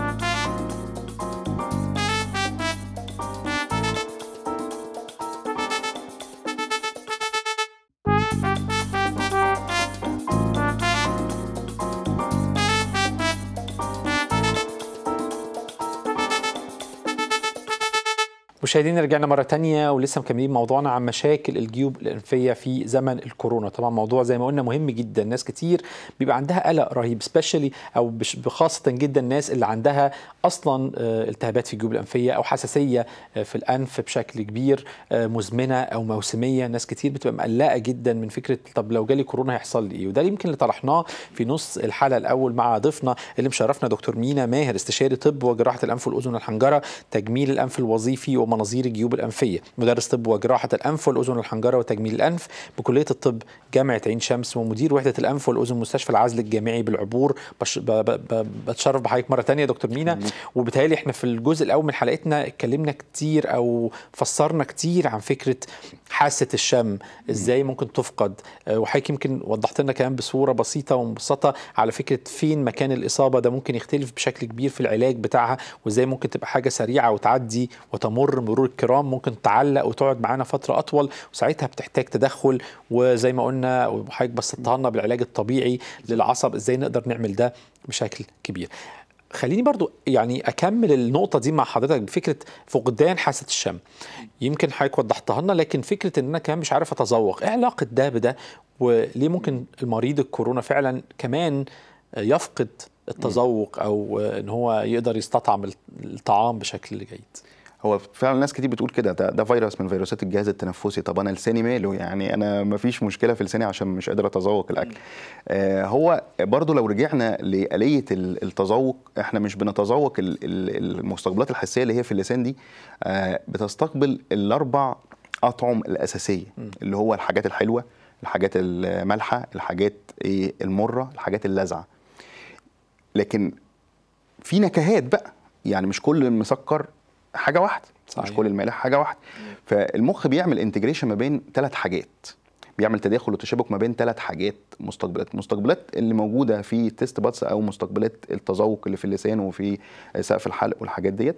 مشاهدينا رجعنا مرة تانية ولسه مكملين موضوعنا عن مشاكل الجيوب الأنفية في زمن الكورونا، طبعا موضوع زي ما قلنا مهم جدا، ناس كتير بيبقى عندها قلق رهيب سبيشالي أو بخاصه جدا الناس اللي عندها أصلا آه، التهابات في الجيوب الأنفية أو حساسية آه، في الأنف بشكل كبير آه، مزمنة أو موسمية، ناس كتير بتبقى مقلقة جدا من فكرة طب لو جالي كورونا هيحصل لي إيه؟ وده يمكن اللي طرحناه في نص الحلقة الأول مع ضيفنا اللي مشرفنا دكتور مينا ماهر استشاري طب وجراحة الأنف والأذن والحنجرة تجميل الأنف الوظيفي ومن مناظير الجيوب الانفيه مدرس طب وجراحه الانف والاذن والحنجره وتجميل الانف بكليه الطب جامعه عين شمس ومدير وحده الانف والاذن مستشفى العزل الجامعي بالعبور بش... ب... ب... بتشرف بحضرتك مره ثانيه يا دكتور مينا وبالتالي احنا في الجزء الاول من حلقتنا اتكلمنا كتير او فسرنا كتير عن فكره حاسه الشم ازاي ممكن تفقد آه، وحضرتك يمكن وضحت لنا كمان بصوره بسيطه ومبسطه على فكره فين مكان الاصابه ده ممكن يختلف بشكل كبير في العلاج بتاعها وازاي ممكن تبقى حاجه سريعه وتعدي وتمر المرور الكرام ممكن تعلق وتقعد معانا فتره اطول وساعتها بتحتاج تدخل وزي ما قلنا وحضرتك بسطتها لنا بالعلاج الطبيعي للعصب ازاي نقدر نعمل ده بشكل كبير خليني برضو يعني اكمل النقطه دي مع حضرتك بفكره فقدان حاسه الشم يمكن حضرتك وضحتها لنا لكن فكره ان انا كمان مش عارف اتذوق ايه علاقه ده بده وليه ممكن المريض الكورونا فعلا كمان يفقد التذوق او ان هو يقدر يستطعم الطعام بشكل جيد هو فعلا ناس كتير بتقول كده ده, ده فيروس من فيروسات الجهاز التنفسي طب انا لساني ماله يعني انا ما فيش مشكله في لساني عشان مش قادر اتذوق الاكل آه هو برضو لو رجعنا لآلية التذوق احنا مش بنتذوق المستقبلات الحسيه اللي هي في اللسان دي آه بتستقبل الاربع اطعم الاساسيه اللي هو الحاجات الحلوه الحاجات المالحه الحاجات إيه، المره الحاجات اللاذعه لكن في نكهات بقى يعني مش كل مسكر حاجه واحده صحيح. مش كل المالح حاجه واحده فالمخ بيعمل انتجريشن ما بين ثلاث حاجات بيعمل تداخل وتشابك ما بين ثلاث حاجات مستقبلات مستقبلات اللي موجوده في تيست باتس او مستقبلات التذوق اللي في اللسان وفي سقف الحلق والحاجات ديت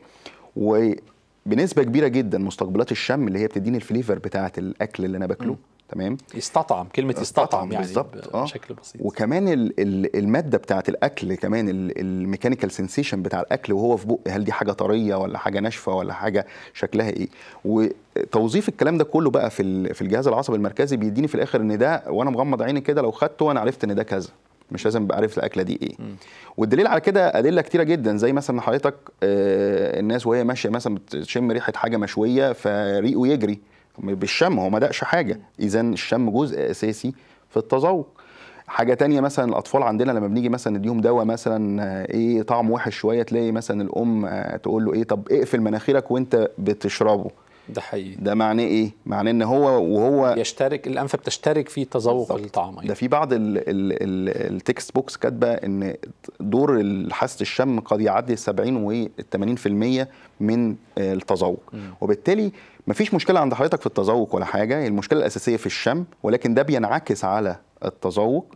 وبنسبه كبيره جدا مستقبلات الشم اللي هي بتديني الفليفر بتاعه الاكل اللي انا باكله تمام استطعم كلمه استطعم, استطعم يعني بالظبط آه. بشكل بسيط وكمان الماده بتاعه الاكل كمان الميكانيكال سنسيشن بتاع الاكل وهو في بق هل دي حاجه طريه ولا حاجه ناشفه ولا حاجه شكلها ايه وتوظيف الكلام ده كله بقى في في الجهاز العصبي المركزي بيديني في الاخر ان ده وانا مغمض عيني كده لو خدته انا عرفت ان ده كذا مش لازم ابقى عرفت الاكله دي ايه م. والدليل على كده ادله كتيره جدا زي مثلا حضرتك آه، الناس وهي ماشيه مثلا بتشم ريحه حاجه مشويه فريقه يجري بالشم هو ما دقش حاجه اذا الشم جزء اساسي في التذوق حاجه تانية مثلا الاطفال عندنا لما بنيجي مثلا نديهم دواء مثلا آه، ايه طعم وحش شويه تلاقي مثلا الام آه، تقول له ايه طب اقفل مناخيرك وانت بتشربه ده حقيقي ده معناه ايه؟ معناه ان هو وهو يشترك الانفه بتشترك في تذوق الطعام أيوة. ده في بعض التكست بوكس كاتبه ان دور حاسه الشم قد يعدي 70 و 80% من التذوق وبالتالي مفيش مشكله عند حضرتك في التذوق ولا حاجه المشكله الاساسيه في الشم ولكن ده بينعكس على التذوق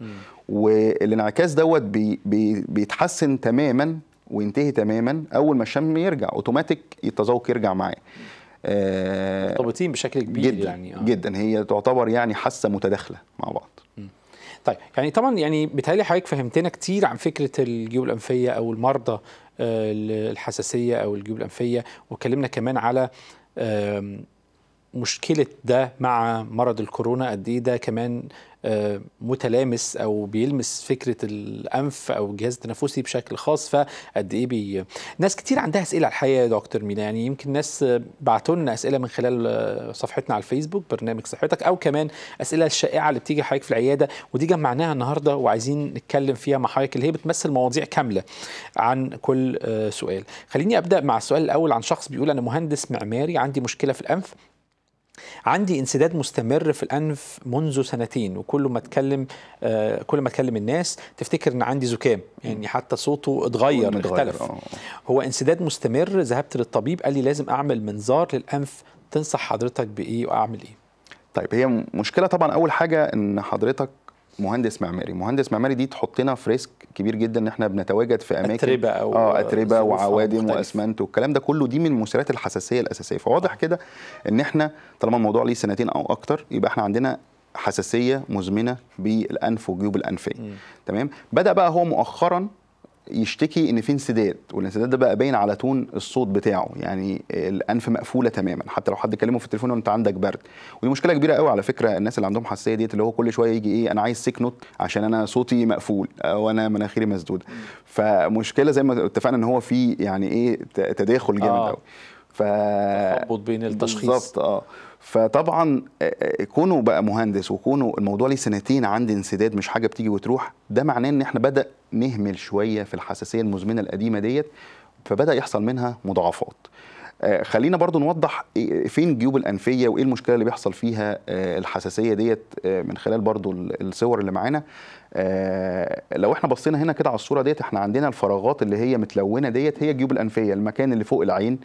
والانعكاس دوت بي بي بيتحسن تماما وينتهي تماما اول ما الشم يرجع اوتوماتيك التذوق يرجع معاه مرتبطين بشكل كبير جداً يعني آه. جدا هي تعتبر يعني حاسه متداخله مع بعض طيب يعني طبعا يعني بيتهيألي حضرتك فهمتنا كتير عن فكره الجيوب الانفيه او المرضى آه، الحساسيه او الجيوب الانفيه واتكلمنا كمان على مشكله ده مع مرض الكورونا قد ايه ده كمان آه، متلامس او بيلمس فكره الانف او الجهاز التنفسي بشكل خاص فقد ايه بي ناس كتير عندها اسئله على الحقيقه يا دكتور مينا يعني يمكن ناس بعتوا لنا اسئله من خلال آه، صفحتنا على الفيسبوك برنامج صحتك او كمان اسئله الشائعه اللي بتيجي حضرتك في العياده ودي جمعناها النهارده وعايزين نتكلم فيها مع حضرتك اللي هي بتمثل مواضيع كامله عن كل آه، سؤال خليني ابدا مع السؤال الاول عن شخص بيقول انا مهندس معماري عندي مشكله في الانف عندي انسداد مستمر في الانف منذ سنتين وكل ما اتكلم آه كل ما اتكلم الناس تفتكر ان عندي زكام يعني حتى صوته اتغير اختلف آه. هو انسداد مستمر ذهبت للطبيب قال لي لازم اعمل منظار للانف تنصح حضرتك بايه واعمل ايه طيب هي مشكله طبعا اول حاجه ان حضرتك مهندس معماري مهندس معماري دي تحطنا في ريسك كبير جدا ان احنا بنتواجد في اماكن اتربه او اه اتربه وعوادم واسمنت والكلام ده كله دي من المسيرات الحساسيه الاساسيه فواضح آه. كده ان احنا طالما الموضوع ليه سنتين او اكتر يبقى احنا عندنا حساسيه مزمنه بالانف وجيوب الانفيه تمام بدا بقى هو مؤخرا يشتكي ان في انسداد والانسداد ده بقى باين على تون الصوت بتاعه يعني الانف مقفوله تماما حتى لو حد كلمه في التليفون وانت عندك برد ودي مشكله كبيره قوي على فكره الناس اللي عندهم حساسيه ديت اللي هو كل شويه يجي ايه انا عايز سيك نوت عشان انا صوتي مقفول او انا مناخيري مسدوده فمشكله زي ما اتفقنا ان هو في يعني ايه تداخل جامد آه. قوي آه. ف تخبط بين التشخيص بالظبط اه فطبعا كونه بقى مهندس وكونه الموضوع ليه سنتين عندي انسداد مش حاجه بتيجي وتروح ده معناه ان احنا بدا نهمل شويه في الحساسيه المزمنه القديمه ديت فبدا يحصل منها مضاعفات خلينا برضو نوضح فين جيوب الأنفية وإيه المشكلة اللي بيحصل فيها الحساسية ديت من خلال برضو الصور اللي معانا لو احنا بصينا هنا كده على الصورة ديت احنا عندنا الفراغات اللي هي متلونة ديت هي جيوب الأنفية المكان اللي فوق العين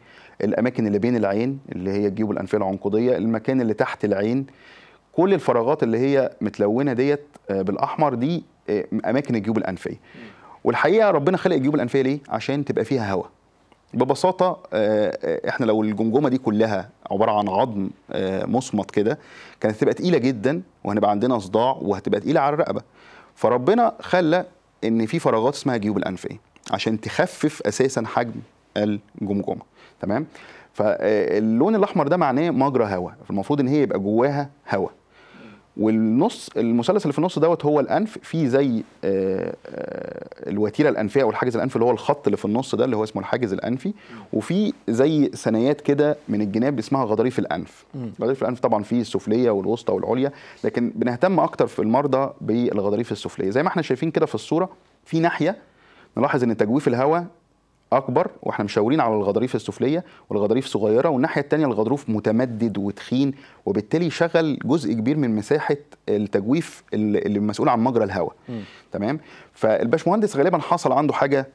الاماكن اللي بين العين اللي هي الجيوب الانفيه العنقوديه المكان اللي تحت العين كل الفراغات اللي هي متلونه ديت آه، بالاحمر دي آه، اماكن الجيوب الانفيه والحقيقه ربنا خلق الجيوب الانفيه ليه عشان تبقى فيها هواء ببساطه آه، احنا لو الجمجمه دي كلها عباره عن عظم مصمت كده كانت تبقى تقيله جدا وهنبقى عندنا صداع وهتبقى تقيله على الرقبه فربنا خلى ان في فراغات اسمها جيوب الانفيه عشان تخفف اساسا حجم الجمجمه تمام فاللون الاحمر ده معناه مجرى هواء فالمفروض ان هي يبقى جواها هواء والنص المثلث اللي في النص دوت هو الانف فيه زي آه، آه، الوتيره الانفيه او الحاجز الانفي اللي هو الخط اللي في النص ده اللي هو اسمه الحاجز الانفي وفي زي ثنايات كده من الجناب اسمها غضاريف الانف غضاريف الانف طبعا فيه السفليه والوسطى والعليا لكن بنهتم اكتر في المرضى بالغضاريف السفليه زي ما احنا شايفين كده في الصوره في ناحيه نلاحظ ان تجويف الهواء اكبر واحنا مشاورين على الغضاريف السفليه والغضاريف صغيره والناحيه الثانيه الغضروف متمدد وتخين وبالتالي شغل جزء كبير من مساحه التجويف اللي مسؤول عن مجرى الهواء تمام فالباشمهندس غالبا حصل عنده حاجه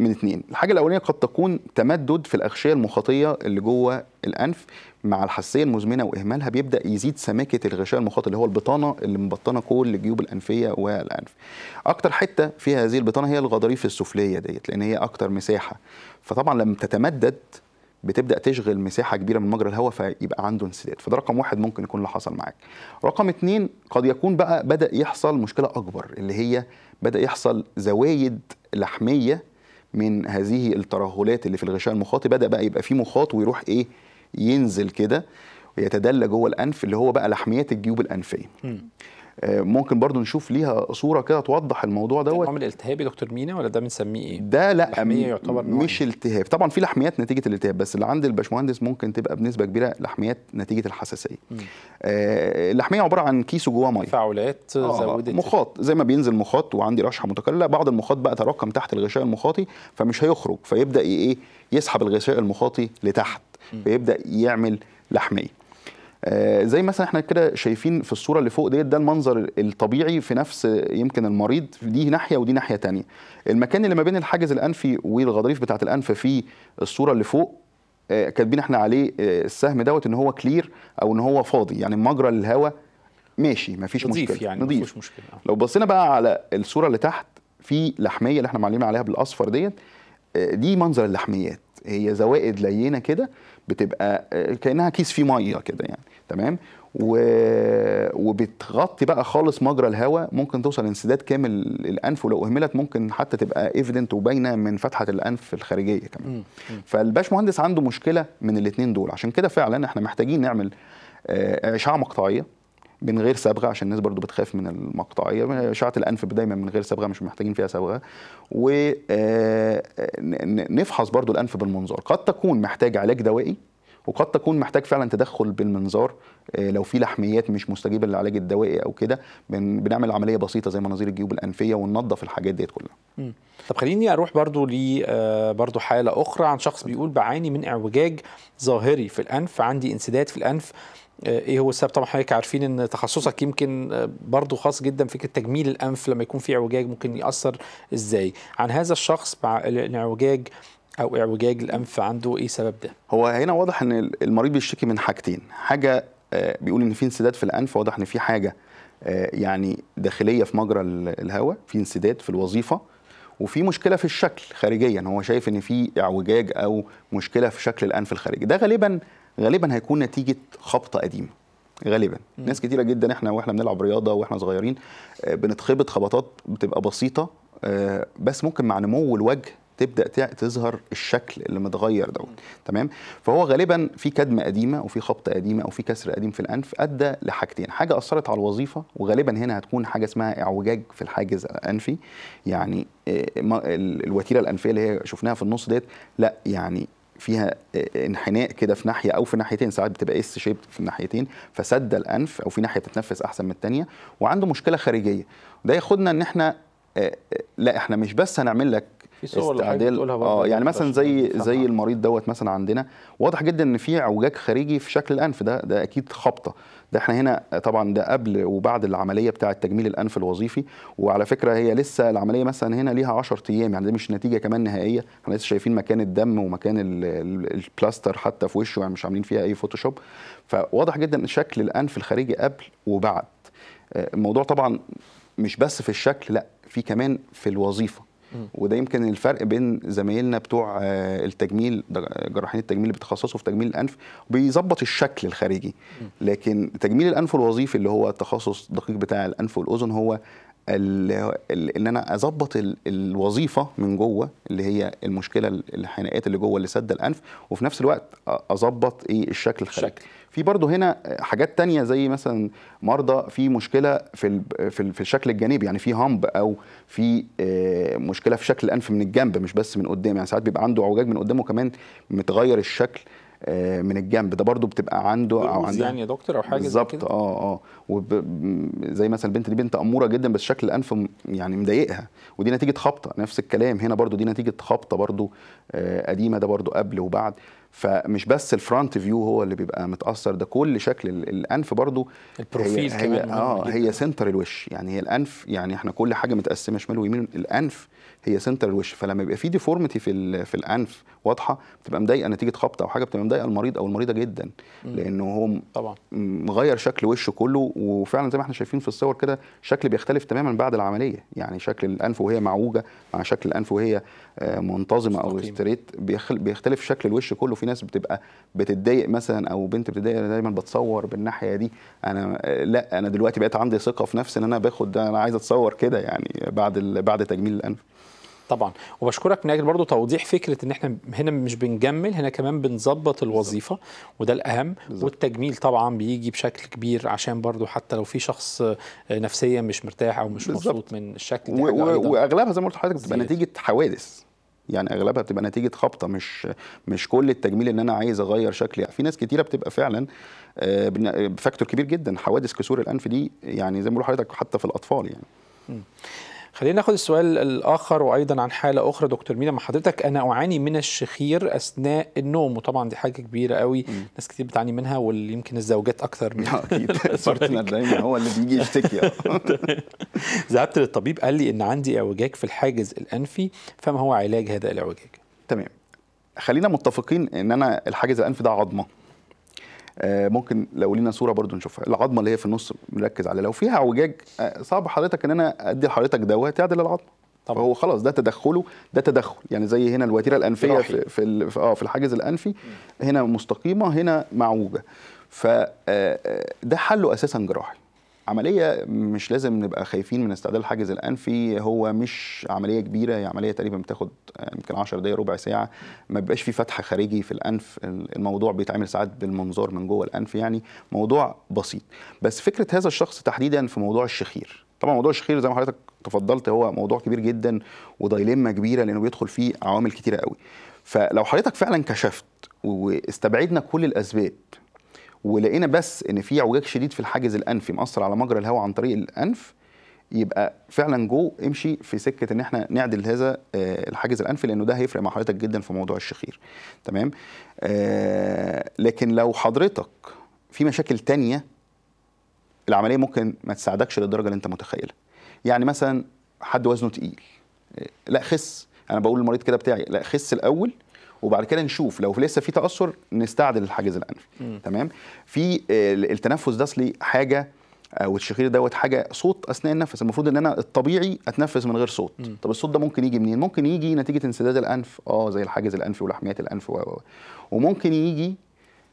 من اثنين الحاجه الاولانيه قد تكون تمدد في الاغشيه المخاطيه اللي جوه الانف مع الحساسيه المزمنه واهمالها بيبدا يزيد سماكه الغشاء المخاطي اللي هو البطانه اللي مبطنه كل الجيوب الانفيه والانف اكتر حته فيها هذه البطانه هي الغضاريف السفليه ديت لان هي اكتر مساحه فطبعا لما تتمدد بتبدا تشغل مساحه كبيره من مجرى الهواء فيبقى عنده انسداد فده رقم واحد ممكن يكون اللي حصل معاك رقم اتنين قد يكون بقى بدا يحصل مشكله اكبر اللي هي بدا يحصل زوايد لحميه من هذه الترهلات اللي في الغشاء المخاطي بدا بقى يبقى فيه مخاط ويروح ايه ينزل كده ويتدلى جوه الانف اللي هو بقى لحميات الجيوب الانفيه ممكن برضو نشوف ليها صوره كده توضح الموضوع دوت العامل التهابي دكتور مينا ولا ده بنسميه ايه ده لا يعتبر مش التهاب طبعا في لحميات نتيجه الالتهاب بس اللي عند الباشمهندس ممكن تبقى بنسبه كبيره لحميات نتيجه الحساسيه آه اللحميه عباره عن كيس جواه ميه تفاعلات آه زودت مخاط زي ما بينزل مخاط وعندي رشحه متكلله بعض المخاط بقى تراكم تحت الغشاء المخاطي فمش هيخرج فيبدا ايه يسحب الغشاء المخاطي لتحت فيبدا يعمل لحميه آه، زي مثلا احنا كده شايفين في الصوره اللي فوق ديت ده المنظر الطبيعي في نفس يمكن المريض دي ناحيه ودي ناحيه تانية المكان اللي ما بين الحاجز الانفي والغضريف بتاعه الانف في الصوره اللي فوق آه، كاتبين احنا عليه آه، السهم دوت ان هو كلير او ان هو فاضي يعني مجرى الهواء ماشي مفيش نضيف مشكله يعني نضيف مفيش مشكله لو بصينا بقى على الصوره اللي تحت في لحميه اللي احنا معلمين عليها بالاصفر ديت دي منظر اللحميات هي زوائد لينه كده بتبقى آه، كانها كيس فيه ميه كده يعني تمام و... وبتغطي بقى خالص مجرى الهواء ممكن توصل انسداد كامل الانف ولو اهملت ممكن حتى تبقى ايفيدنت وباينه من فتحه الانف الخارجيه كمان فالباش مهندس عنده مشكله من الاثنين دول عشان كده فعلا احنا محتاجين نعمل اشعه مقطعيه من غير صبغه عشان الناس برضو بتخاف من المقطعيه اشعه الانف دايما من غير صبغه مش محتاجين فيها صبغه ونفحص آه، برضو الانف بالمنظار قد تكون محتاج علاج دوائي وقد تكون محتاج فعلا تدخل بالمنظار آه، لو في لحميات مش مستجيبه للعلاج الدوائي او كده بنعمل عمليه بسيطه زي مناظير الجيوب الانفيه وننظف الحاجات ديت كلها. طب خليني اروح برضو ل آه، برضو حاله اخرى عن شخص بيقول بعاني من اعوجاج ظاهري في الانف عندي انسداد في الانف آه، ايه هو السبب طبعا حضرتك عارفين ان تخصصك يمكن آه، برضه خاص جدا فكره تجميل الانف لما يكون في اعوجاج ممكن ياثر ازاي عن هذا الشخص مع الاعوجاج او اعوجاج الانف عنده ايه سبب ده هو هنا واضح ان المريض بيشتكي من حاجتين حاجه آه، بيقول ان في انسداد في الانف واضح ان في حاجه يعني داخليه في مجرى الهواء في انسداد في الوظيفه وفي مشكله في الشكل خارجيا هو شايف ان في اعوجاج او مشكله في شكل الانف الخارجي ده غالبا غالبا هيكون نتيجه خبطه قديمه غالبا مم. ناس كتيره جدا احنا واحنا بنلعب رياضه واحنا صغيرين آه، بنتخبط خبطات بتبقى بسيطه آه، بس ممكن مع نمو الوجه تبدا تظهر الشكل اللي متغير دوت تمام فهو غالبا في كدمه قديمه وفي خبطه قديمه او في كسر قديم في الانف ادى لحاجتين حاجه اثرت على الوظيفه وغالبا هنا هتكون حاجه اسمها اعوجاج في الحاجز الانفي يعني آه، الوتيره الانفيه اللي هي شفناها في النص ديت لا يعني فيها آه، انحناء كده في ناحيه او في ناحيتين ساعات بتبقى اس شيب في الناحيتين فسد الانف او في ناحيه بتتنفس احسن من الثانيه وعنده مشكله خارجيه ده ياخدنا ان احنا آه، آه، لا احنا مش بس هنعمل لك في صور استعدال اه يعني, يعني مثلا زي زي المريض دوت مثلا عندنا واضح جدا ان في اعوجاج خارجي في شكل الانف ده ده اكيد خبطه ده احنا هنا طبعا ده قبل وبعد العمليه بتاعه تجميل الانف الوظيفي وعلى فكره هي لسه العمليه مثلا هنا ليها 10 ايام يعني ده مش نتيجه كمان نهائيه احنا لسه شايفين مكان الدم ومكان البلاستر حتى في وشه يعني مش عاملين فيها اي فوتوشوب فواضح جدا شكل الانف الخارجي قبل وبعد آه، الموضوع طبعا مش بس في الشكل لا في كمان في الوظيفه وده يمكن الفرق بين زمايلنا بتوع آه، التجميل جراحين التجميل اللي بيتخصصوا في تجميل الانف بيظبط الشكل الخارجي لكن تجميل الانف الوظيفي اللي هو التخصص الدقيق بتاع الانف والاذن هو ان انا اظبط الوظيفه من جوه اللي هي المشكله الحناقات اللي جوه اللي سد الانف وفي نفس الوقت اظبط ايه الشكل الخارجي الشكل. في برضه هنا حاجات تانية زي مثلا مرضى في مشكله في في الشكل الجانبي يعني في هامب او في آه، مشكله في شكل الانف من الجنب مش بس من قدام يعني ساعات بيبقى عنده اعوجاج من قدامه كمان متغير الشكل آه، من الجنب ده برضه بتبقى عنده او عنده يعني يا دكتور او حاجه بالظبط اه اه وزي زي مثلا البنت دي بنت اموره جدا بس شكل الانف يعني مضايقها ودي نتيجه خبطه نفس الكلام هنا برضه دي نتيجه خبطه برضه آه، قديمه ده برضه قبل وبعد فمش بس الفرونت فيو هو اللي بيبقى متاثر ده كل شكل الانف برضو البروفيل هي كمان هي اه جداً. هي سنتر الوش يعني هي الانف يعني احنا كل حاجه متقسمه شمال ويمين الانف هي سنتر الوش فلما يبقى في ديفورميتي في في الانف واضحه بتبقى مضايقه نتيجه خبطه او حاجه بتبقى مضايقه المريض او المريضه جدا لانه هو طبعا مغير شكل وشه كله وفعلا زي ما احنا شايفين في الصور كده شكل بيختلف تماما بعد العمليه يعني شكل الانف وهي معوجه مع شكل الانف وهي آه، منتظمه او ستريت بيختلف شكل الوش كله في ناس بتبقى بتتضايق مثلا او بنت بتتضايق انا دايما بتصور بالناحيه دي انا آه، لا انا دلوقتي بقيت عندي ثقه في نفسي ان انا باخد انا عايز اتصور كده يعني بعد بعد تجميل الانف طبعا وبشكرك من اجل برضه توضيح فكره ان احنا هنا مش بنجمل هنا كمان بنظبط الوظيفه وده الاهم بالزبط. والتجميل طبعا بيجي بشكل كبير عشان برضه حتى لو في شخص نفسيا مش مرتاح او مش بالزبط. مبسوط من الشكل ده واغلبها زي ما قلت لحضرتك بتبقى نتيجه حوادث يعني اغلبها بتبقى نتيجه خبطه مش مش كل التجميل ان انا عايز اغير شكلي يعني في ناس كتيره بتبقى فعلا آه، بفاكتور كبير جدا حوادث كسور الانف دي يعني زي ما بقول لحضرتك حتى في الاطفال يعني م. خلينا ناخد السؤال الاخر وايضا عن حاله اخرى دكتور مينا مع حضرتك انا اعاني من الشخير اثناء النوم وطبعا دي حاجه كبيره قوي مم. ناس كتير بتعاني منها واللي يمكن الزوجات اكثر من <laughs> اكيد <laughs> <laughs> دايما هو اللي بيجي يشتكي ذهبت للطبيب قال لي ان عندي اعوجاج في الحاجز الانفي فما هو علاج هذا الاعوجاج تمام خلينا متفقين ان انا الحاجز الانفي ده عظمه آه، ممكن لو لينا صوره برضو نشوفها العظمه اللي هي في النص مركز عليها لو فيها اعوجاج آه، صعب حضرتك ان انا ادي لحضرتك دواء تعدل يعني العظمه طبعا. فهو خلاص ده تدخله ده تدخل يعني زي هنا الوتيره الانفيه في في اه في الحاجز الانفي هنا مستقيمه هنا معوجه فده آه، حله اساسا جراحي عمليه مش لازم نبقى خايفين من استعداد الحاجز الانفي هو مش عمليه كبيره هي عمليه تقريبا بتاخد يمكن 10 دقائق ربع ساعه ما بيبقاش في فتح خارجي في الانف الموضوع بيتعمل ساعات بالمنظار من جوه الانف يعني موضوع بسيط بس فكره هذا الشخص تحديدا في موضوع الشخير طبعا موضوع الشخير زي ما حضرتك تفضلت هو موضوع كبير جدا ودايلما كبيره لانه بيدخل فيه عوامل كتيره قوي فلو حضرتك فعلا كشفت واستبعدنا كل الاسباب ولقينا بس ان في اعوجاج شديد في الحاجز الانفي مأثر على مجرى الهواء عن طريق الانف يبقى فعلا جو امشي في سكه ان احنا نعدل هذا آه، الحاجز الانفي لانه ده هيفرق مع حضرتك جدا في موضوع الشخير تمام آه، لكن لو حضرتك في مشاكل تانية العمليه ممكن ما تساعدكش للدرجه اللي انت متخيلها يعني مثلا حد وزنه تقيل آه، لا خس انا بقول للمريض كده بتاعي لا خس الاول وبعد كده نشوف لو لسه في تاثر نستعدل الحاجز الانفي تمام في التنفس ده اصلي حاجه او آه، الشخير دوت حاجه صوت اثناء النفس المفروض ان انا الطبيعي اتنفس من غير صوت مم. طب الصوت ده ممكن يجي منين ممكن يجي نتيجه انسداد الانف اه زي الحاجز الانفي ولحميات الانف و وممكن يجي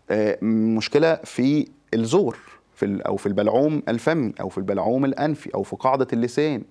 آه، مشكله في الزور في او في البلعوم الفمي او في البلعوم الانفي او في قاعده اللسان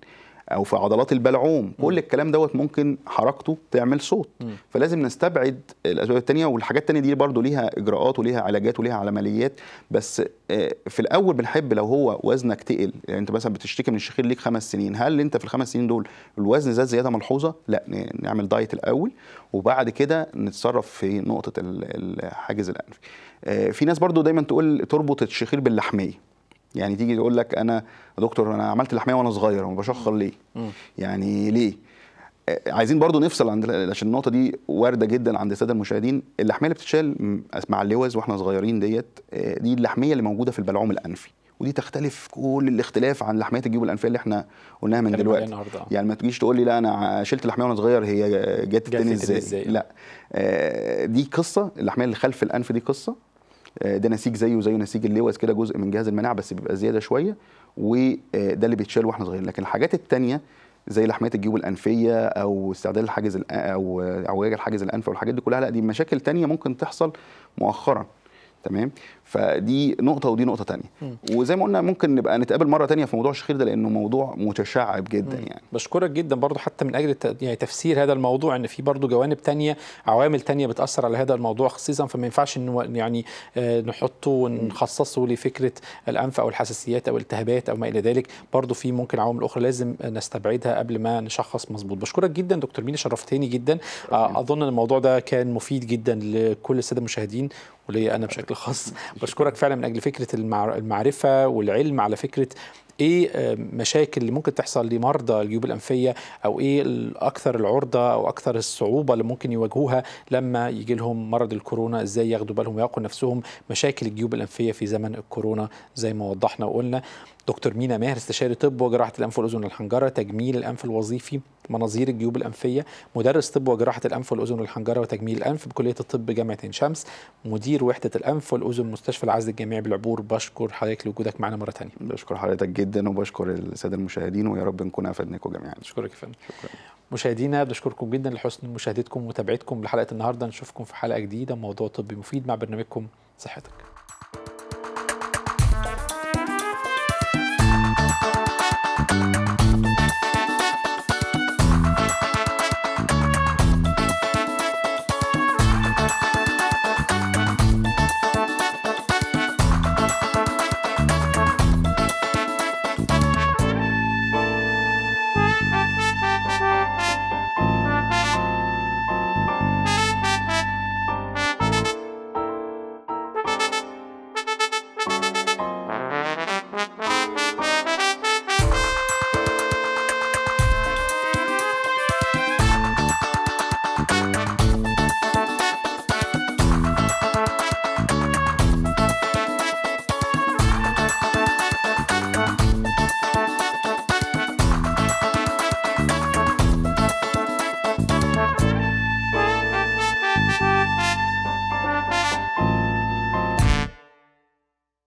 او في عضلات البلعوم كل الكلام دوت ممكن حركته تعمل صوت فلازم نستبعد الاسباب الثانيه والحاجات الثانيه دي برضو ليها اجراءات وليها علاجات وليها عمليات بس آه، في الاول بنحب لو هو وزنك تقل يعني انت مثلا بتشتكي من الشخير ليك خمس سنين هل انت في الخمس سنين دول الوزن زاد زياده ملحوظه لا نعمل دايت الاول وبعد كده نتصرف في نقطه الحاجز الانفي آه، في ناس برضو دايما تقول تربط الشخير باللحميه يعني تيجي تقول لك انا يا دكتور انا عملت لحميه وانا صغير وما بشخر ليه يعني ليه آه، عايزين برضو نفصل عند عشان النقطه دي وارده جدا عند الساده المشاهدين اللحميه اللي بتتشال مع اللوز واحنا صغيرين ديت آه، دي اللحميه اللي موجوده في البلعوم الانفي ودي تختلف كل الاختلاف عن لحميه الجيوب الانفيه اللي احنا قلناها من دلوقتي يعني ما تجيش تقول لي لا انا شلت لحميه وانا صغير هي جت تاني ازاي لا آه، دي قصه اللحميه اللي خلف الانف دي قصه آه، ده نسيج زيه زي نسيج اللوز كده جزء من جهاز المناعه بس بيبقى زياده شويه وده آه، اللي بيتشال واحنا صغيرين لكن الحاجات الثانيه زي لحميه الجيوب الانفيه او استعداد الحاجز او اعوجاج الحاجز الانفي والحاجات دي كلها لا دي مشاكل تانية ممكن تحصل مؤخرا تمام فدي نقطة ودي نقطة تانية م. وزي ما قلنا ممكن نبقى نتقابل مرة تانية في موضوع الشخير ده لأنه موضوع متشعب جدا م. يعني بشكرك جدا برضو حتى من أجل يعني تفسير هذا الموضوع إن في برضو جوانب تانية عوامل تانية بتأثر على هذا الموضوع خصيصا فما ينفعش يعني آه، نحطه ونخصصه لفكرة الأنف أو الحساسيات أو التهابات أو ما إلى ذلك برضو في ممكن عوامل أخرى لازم نستبعدها قبل ما نشخص مظبوط بشكرك جدا دكتور مين شرفتني جدا آه، أظن الموضوع ده كان مفيد جدا لكل السادة المشاهدين وليا أنا بشكل خاص بشكرك فعلا من اجل فكره المعرفه والعلم على فكره ايه آه، مشاكل اللي ممكن تحصل لمرضى الجيوب الانفيه او ايه الاكثر العرضه او اكثر الصعوبه اللي ممكن يواجهوها لما يجي لهم مرض الكورونا ازاي ياخدوا بالهم ويقوا نفسهم مشاكل الجيوب الانفيه في زمن الكورونا زي ما وضحنا وقلنا دكتور مينا ماهر استشاري طب وجراحه الانف والاذن والحنجره تجميل الانف الوظيفي مناظير الجيوب الانفيه مدرس طب وجراحه الانف والاذن والحنجره وتجميل الانف بكليه الطب جامعه عين شمس مدير وحده الانف والاذن مستشفى العزل الجامعي بالعبور بشكر حضرتك لوجودك معنا مره ثانيه بشكر حضرتك جدا وبشكر الساده المشاهدين ويا رب نكون افدناكم جميعا بشكرك يا فندم شكرا مشاهدينا بشكركم جدا لحسن مشاهدتكم ومتابعتكم لحلقه النهارده نشوفكم في حلقه جديده موضوع طبي مفيد مع برنامجكم صحتك